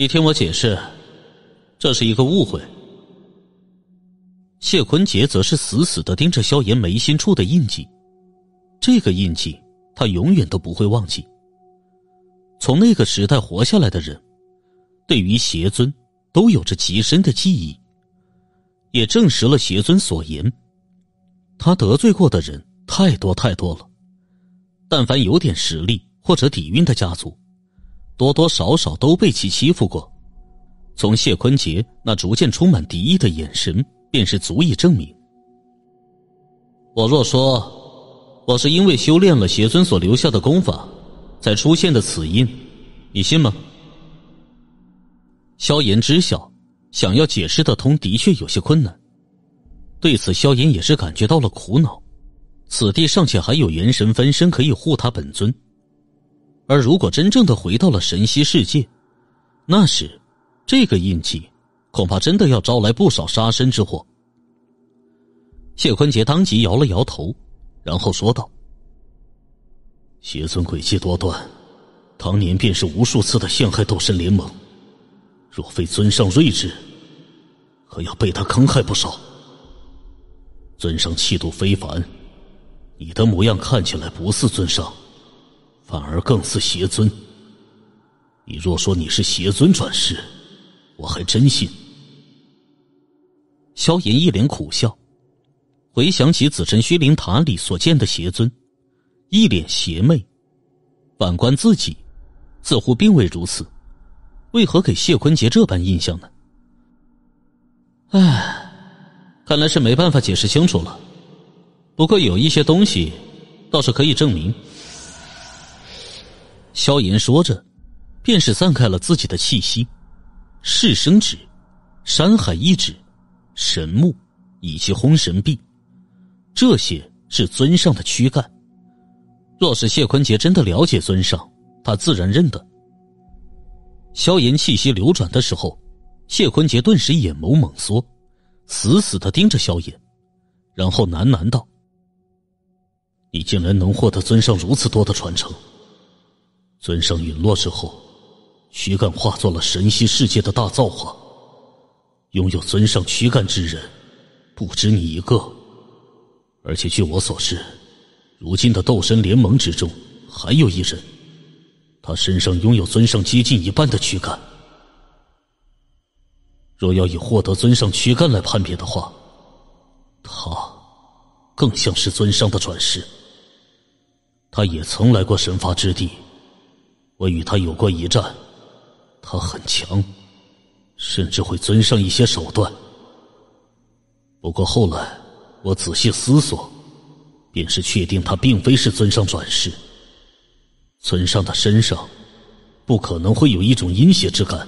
你听我解释，这是一个误会。谢坤杰则是死死的盯着萧炎眉心处的印记，这个印记他永远都不会忘记。从那个时代活下来的人，对于邪尊都有着极深的记忆，也证实了邪尊所言，他得罪过的人太多太多了。但凡有点实力或者底蕴的家族。多多少少都被其欺负过，从谢坤杰那逐渐充满敌意的眼神，便是足以证明。我若说我是因为修炼了邪尊所留下的功法才出现的此因，你信吗？萧炎知晓，想要解释的通的确有些困难，对此萧炎也是感觉到了苦恼。此地尚且还有元神分身可以护他本尊。而如果真正的回到了神息世界，那时，这个印记恐怕真的要招来不少杀身之祸。谢坤杰当即摇了摇头，然后说道：“邪尊诡计多端，当年便是无数次的陷害斗神联盟，若非尊上睿智，可要被他坑害不少。尊上气度非凡，你的模样看起来不似尊上。”反而更似邪尊。你若说你是邪尊转世，我还真信。萧炎一脸苦笑，回想起紫辰虚灵塔里所见的邪尊，一脸邪魅，反观自己，似乎并未如此，为何给谢坤杰这般印象呢？唉，看来是没办法解释清楚了。不过有一些东西，倒是可以证明。萧炎说着，便是散开了自己的气息，是生指、山海一指、神木以及轰神臂，这些是尊上的躯干。若是谢坤杰真的了解尊上，他自然认得。萧炎气息流转的时候，谢坤杰顿时眼眸猛缩，死死的盯着萧炎，然后喃喃道：“你竟然能获得尊上如此多的传承！”尊上陨落之后，躯干化作了神息世界的大造化。拥有尊上躯干之人不止你一个，而且据我所知，如今的斗神联盟之中还有一人，他身上拥有尊上接近一半的躯干。若要以获得尊上躯干来判别的话，他更像是尊上的转世。他也曾来过神罚之地。我与他有过一战，他很强，甚至会尊上一些手段。不过后来我仔细思索，便是确定他并非是尊上转世。尊上的身上不可能会有一种阴邪之感，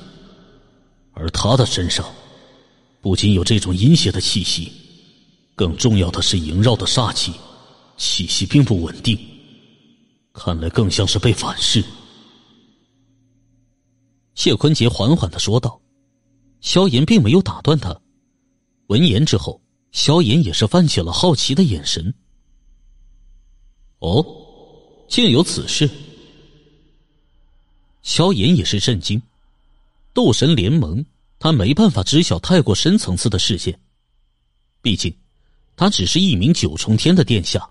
而他的身上不仅有这种阴邪的气息，更重要的是萦绕的煞气，气息并不稳定，看来更像是被反噬。谢坤杰缓缓的说道，萧炎并没有打断他。闻言之后，萧炎也是泛起了好奇的眼神。哦，竟有此事！萧炎也是震惊。斗神联盟，他没办法知晓太过深层次的事件，毕竟，他只是一名九重天的殿下，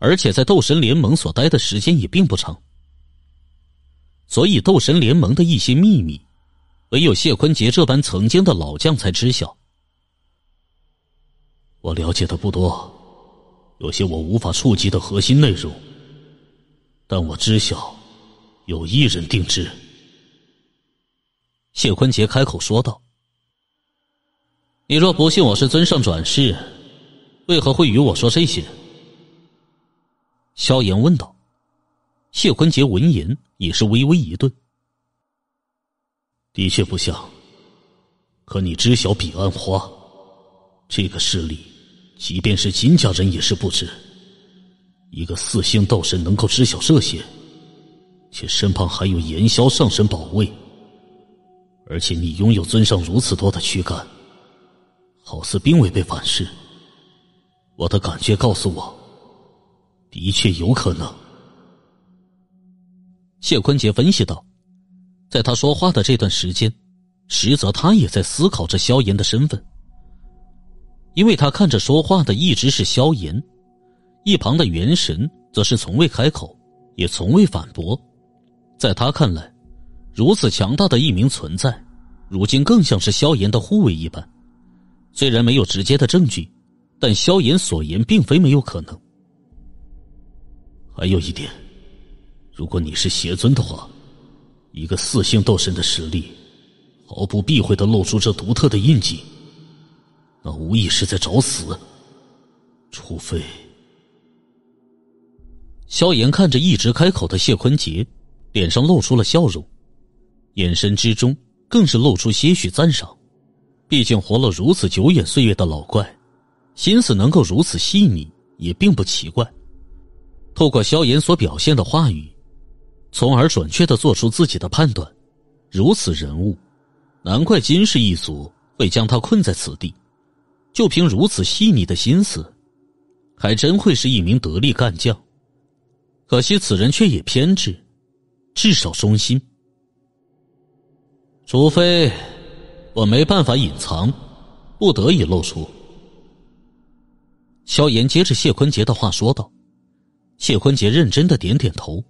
而且在斗神联盟所待的时间也并不长。所以，斗神联盟的一些秘密，唯有谢坤杰这般曾经的老将才知晓。我了解的不多，有些我无法触及的核心内容。但我知晓，有一人定制。谢坤杰开口说道：“你若不信我是尊上转世，为何会与我说这些？”萧炎问道。谢坤杰闻言也是微微一顿，的确不像。可你知晓彼岸花这个势力，即便是金家人也是不知。一个四星道神能够知晓这些，且身旁还有炎霄上神保卫，而且你拥有尊上如此多的躯干，好似并未被反噬。我的感觉告诉我，的确有可能。谢坤杰分析道：“在他说话的这段时间，实则他也在思考着萧炎的身份。因为他看着说话的一直是萧炎，一旁的元神则是从未开口，也从未反驳。在他看来，如此强大的一名存在，如今更像是萧炎的护卫一般。虽然没有直接的证据，但萧炎所言并非没有可能。还有一点。”如果你是邪尊的话，一个四星斗神的实力，毫不避讳的露出这独特的印记，那无疑是在找死。除非……萧炎看着一直开口的谢坤杰，脸上露出了笑容，眼神之中更是露出些许赞赏。毕竟活了如此久远岁月的老怪，心思能够如此细腻，也并不奇怪。透过萧炎所表现的话语。从而准确的做出自己的判断，如此人物，难怪金氏一族会将他困在此地。就凭如此细腻的心思，还真会是一名得力干将。可惜此人却也偏执，至少忠心。除非我没办法隐藏，不得已露出。萧炎接着谢坤杰的话说道，谢坤杰认真的点点头。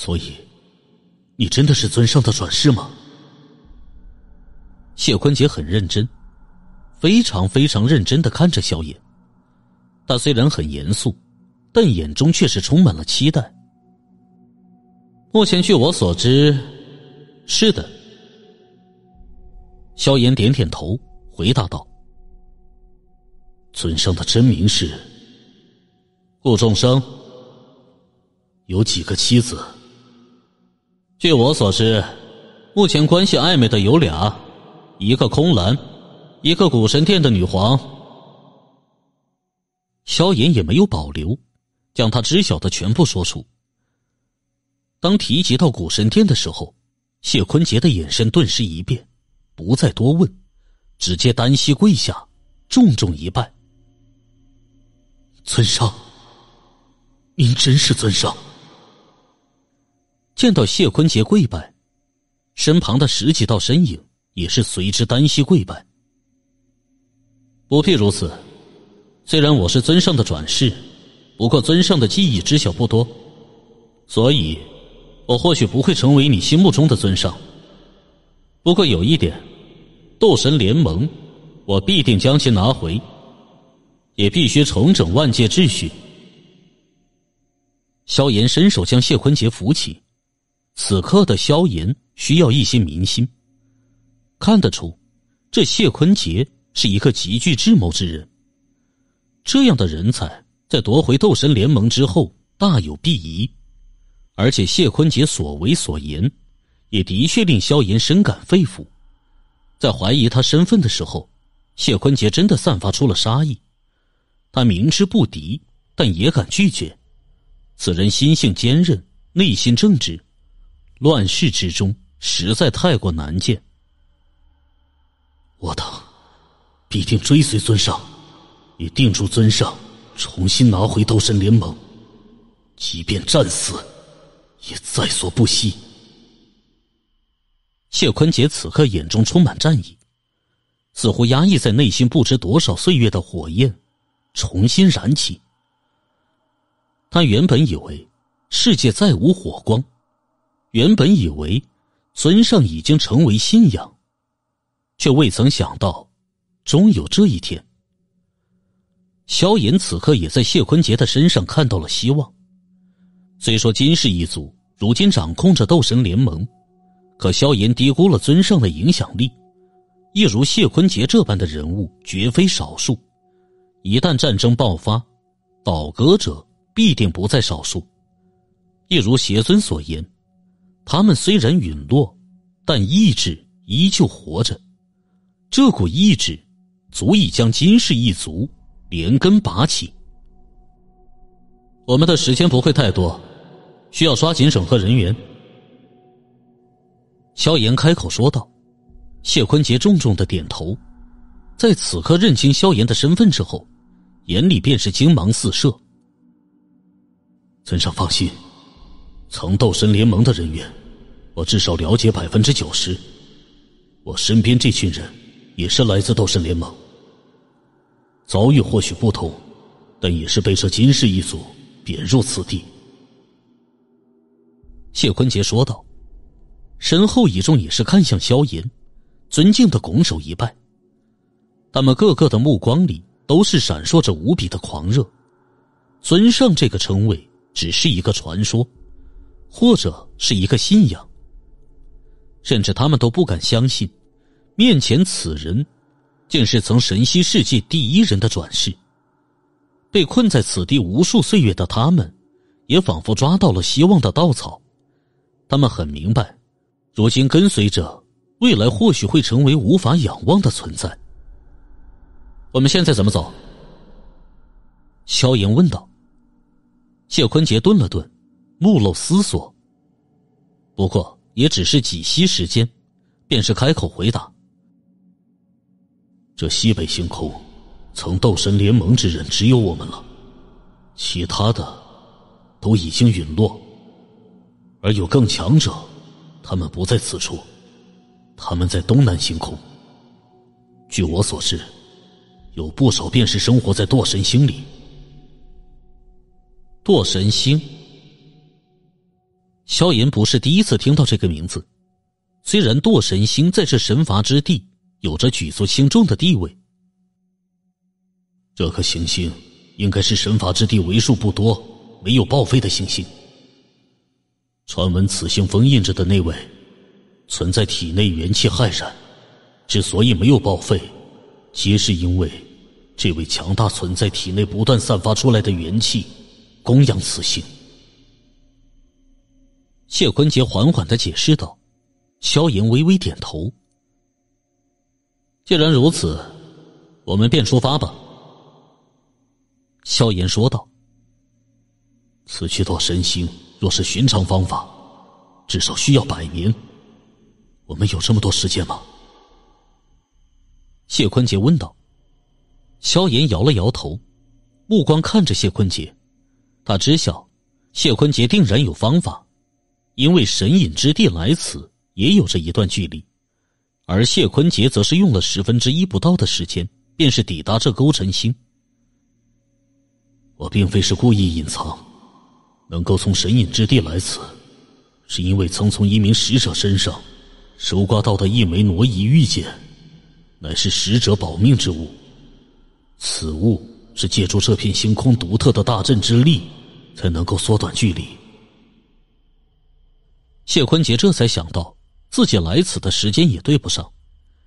所以，你真的是尊上的转世吗？谢坤杰很认真，非常非常认真的看着萧炎。他虽然很严肃，但眼中却是充满了期待。目前据我所知，是的。萧炎点点头，回答道：“尊上的真名是顾众生，有几个妻子？”据我所知，目前关系暧昧的有俩，一个空蓝，一个古神殿的女皇。萧炎也没有保留，将他知晓的全部说出。当提及到古神殿的时候，谢坤杰的眼神顿时一变，不再多问，直接单膝跪下，重重一拜：“尊上，您真是尊上。”见到谢坤杰跪拜，身旁的十几道身影也是随之单膝跪拜。不必如此，虽然我是尊上的转世，不过尊上的记忆知晓不多，所以，我或许不会成为你心目中的尊上。不过有一点，斗神联盟，我必定将其拿回，也必须重整万界秩序。萧炎伸手将谢坤杰扶起。此刻的萧炎需要一些民心。看得出，这谢坤杰是一个极具智谋之人。这样的人才，在夺回斗神联盟之后大有裨益。而且谢坤杰所为所言，也的确令萧炎深感肺腑。在怀疑他身份的时候，谢坤杰真的散发出了杀意。他明知不敌，但也敢拒绝。此人心性坚韧，内心正直。乱世之中，实在太过难见。我等必定追随尊上，以定住尊上，重新拿回斗神联盟。即便战死，也在所不惜。谢坤杰此刻眼中充满战意，似乎压抑在内心不知多少岁月的火焰重新燃起。他原本以为世界再无火光。原本以为，尊上已经成为信仰，却未曾想到，终有这一天。萧炎此刻也在谢坤杰的身上看到了希望。虽说金氏一族如今掌控着斗神联盟，可萧炎低估了尊上的影响力。一如谢坤杰这般的人物绝非少数，一旦战争爆发，倒戈者必定不在少数。一如邪尊所言。他们虽然陨落，但意志依旧活着。这股意志，足以将金氏一族连根拔起。我们的时间不会太多，需要抓紧审核人员。萧炎开口说道。谢坤杰重重的点头，在此刻认清萧炎的身份之后，眼里便是精芒四射。尊上放心。藏斗神联盟的人员，我至少了解百分之九十。我身边这群人也是来自斗神联盟，遭遇或许不同，但也是被这金氏一族贬入此地。”谢坤杰说道，身后一众也是看向萧炎，尊敬的拱手一拜。他们个个的目光里都是闪烁着无比的狂热。尊上这个称谓只是一个传说。或者是一个信仰，甚至他们都不敢相信，面前此人竟是曾神息世界第一人的转世。被困在此地无数岁月的他们，也仿佛抓到了希望的稻草。他们很明白，如今跟随着，未来或许会成为无法仰望的存在。我们现在怎么走？萧炎问道。谢坤杰顿了顿。目露思索，不过也只是几息时间，便是开口回答：“这西北星空，曾斗神联盟之人只有我们了，其他的都已经陨落，而有更强者，他们不在此处，他们在东南星空。据我所知，有不少便是生活在堕神星里。”堕神星。萧炎不是第一次听到这个名字，虽然堕神星在这神罚之地有着举足轻重的地位，这颗行星应该是神罚之地为数不多没有报废的行星。传闻此星封印着的那位存在体内元气骇然，之所以没有报废，皆是因为这位强大存在体内不断散发出来的元气供养此星。谢坤杰缓缓的解释道：“萧炎微微点头。既然如此，我们便出发吧。”萧炎说道：“此去到神星，若是寻常方法，至少需要百年。我们有这么多时间吗？”谢坤杰问道。萧炎摇了摇头，目光看着谢坤杰，他知晓谢坤杰定然有方法。因为神隐之地来此也有着一段距离，而谢坤杰则是用了十分之一不到的时间，便是抵达这钩针星。我并非是故意隐藏，能够从神隐之地来此，是因为曾从一名使者身上收刮到的一枚挪移玉剑，乃是使者保命之物。此物是借助这片星空独特的大阵之力，才能够缩短距离。谢坤杰这才想到自己来此的时间也对不上，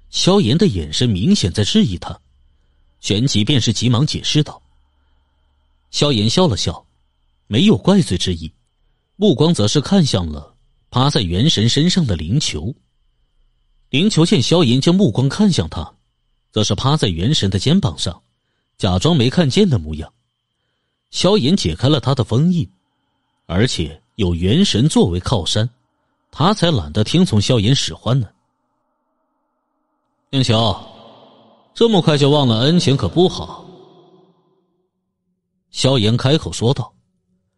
萧炎的眼神明显在质疑他，旋即便是急忙解释道。萧炎笑了笑，没有怪罪之意，目光则是看向了趴在元神身上的灵球。灵球见萧炎将目光看向他，则是趴在元神的肩膀上，假装没看见的模样。萧炎解开了他的封印，而且有元神作为靠山。他才懒得听从萧炎使唤呢。林秋，这么快就忘了恩情可不好。萧炎开口说道，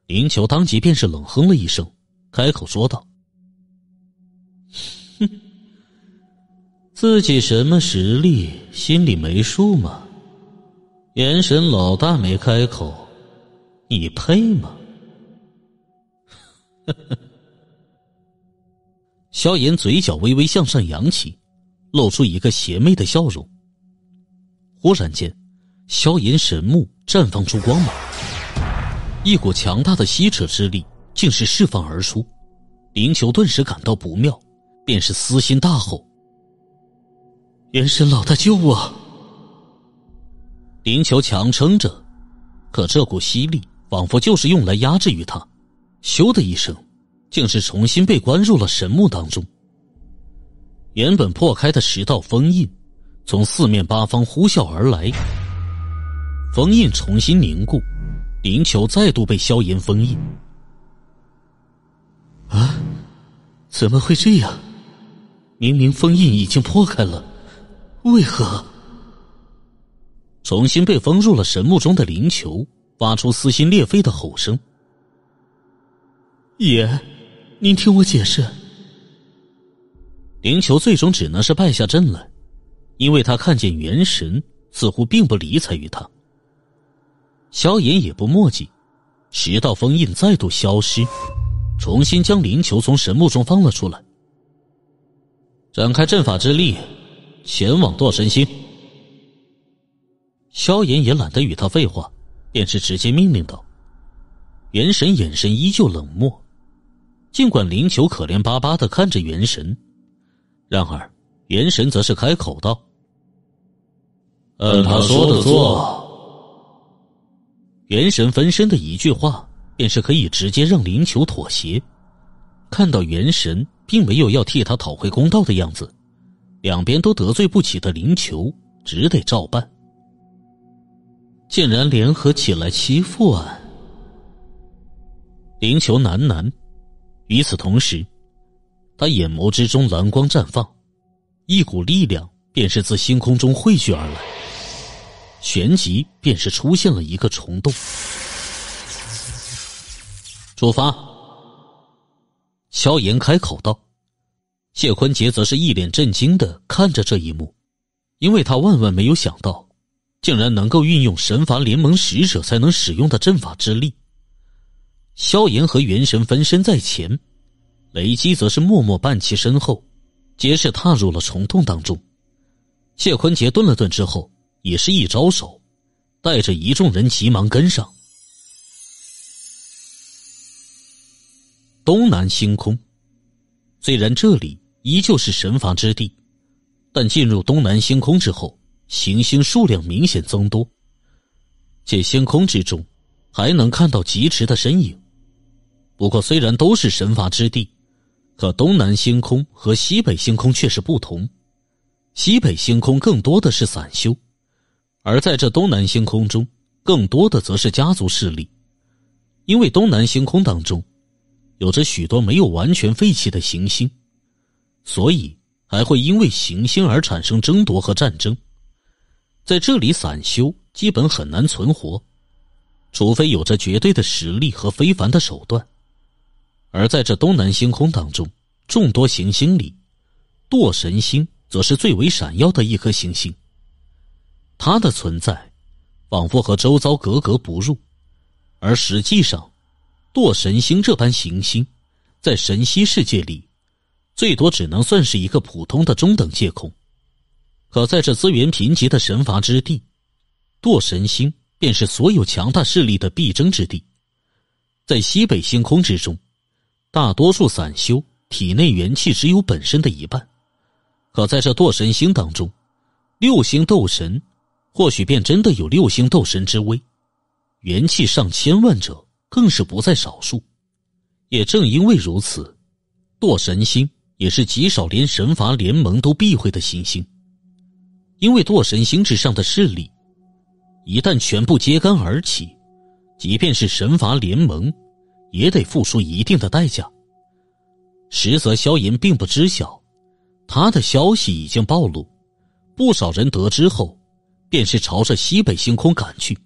林秋当即便是冷哼了一声，开口说道：“哼，自己什么实力，心里没数吗？元神老大没开口，你配吗？”呵呵。萧炎嘴角微微向上扬起，露出一个邪魅的笑容。忽然间，萧炎神目绽放出光芒，一股强大的吸扯之力竟是释放而出。灵球顿时感到不妙，便是撕心大吼：“元神老大，救我！”灵球强撑着，可这股吸力仿佛就是用来压制于他。咻的一声。竟是重新被关入了神墓当中。原本破开的十道封印，从四面八方呼啸而来，封印重新凝固，灵球再度被萧炎封印。啊！怎么会这样？明明封印已经破开了，为何？重新被封入了神墓中的灵球，发出撕心裂肺的吼声。爷。您听我解释。灵球最终只能是败下阵来，因为他看见元神似乎并不理睬于他。萧炎也不墨迹，十道封印再度消失，重新将灵球从神墓中放了出来，展开阵法之力，前往堕神星。萧炎也懒得与他废话，便是直接命令道：“元神，眼神依旧冷漠。”尽管灵球可怜巴巴的看着元神，然而元神则是开口道：“按他说的做。”元神分身的一句话，便是可以直接让灵球妥协。看到元神并没有要替他讨回公道的样子，两边都得罪不起的灵球只得照办。竟然联合起来欺负俺！灵球喃喃。与此同时，他眼眸之中蓝光绽放，一股力量便是自星空中汇聚而来，旋即便是出现了一个虫洞。出发，萧炎开口道。谢坤杰则是一脸震惊的看着这一幕，因为他万万没有想到，竟然能够运用神罚联盟使者才能使用的阵法之力。萧炎和元神分身在前，雷击则是默默伴其身后，皆是踏入了虫洞当中。谢坤杰顿了顿之后，也是一招手，带着一众人急忙跟上。东南星空，虽然这里依旧是神罚之地，但进入东南星空之后，行星数量明显增多，且星空之中，还能看到疾驰的身影。不过，虽然都是神罚之地，可东南星空和西北星空却是不同。西北星空更多的是散修，而在这东南星空中，更多的则是家族势力。因为东南星空当中，有着许多没有完全废弃的行星，所以还会因为行星而产生争夺和战争。在这里，散修基本很难存活，除非有着绝对的实力和非凡的手段。而在这东南星空当中，众多行星里，堕神星则是最为闪耀的一颗行星。它的存在，仿佛和周遭格格不入。而实际上，堕神星这般行星，在神息世界里，最多只能算是一个普通的中等界空。可在这资源贫瘠的神罚之地，堕神星便是所有强大势力的必争之地。在西北星空之中。大多数散修体内元气只有本身的一半，可在这堕神星当中，六星斗神或许便真的有六星斗神之威，元气上千万者更是不在少数。也正因为如此，堕神星也是极少连神罚联盟都避讳的行星，因为堕神星之上的势力一旦全部揭竿而起，即便是神罚联盟。也得付出一定的代价。实则萧炎并不知晓，他的消息已经暴露，不少人得知后，便是朝着西北星空赶去。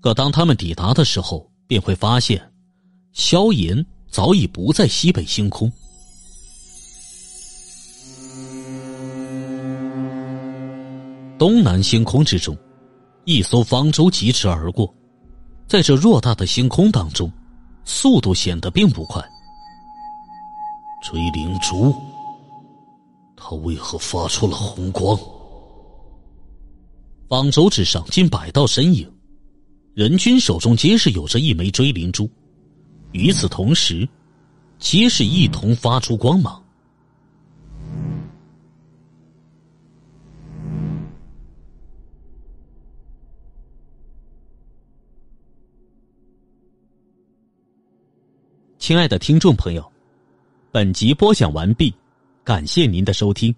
可当他们抵达的时候，便会发现，萧炎早已不在西北星空。东南星空之中，一艘方舟疾驰而过。在这偌大的星空当中，速度显得并不快。追灵珠，他为何发出了红光？方舟之上近百道身影，人均手中皆是有着一枚追灵珠，与此同时，皆是一同发出光芒。亲爱的听众朋友，本集播讲完毕，感谢您的收听。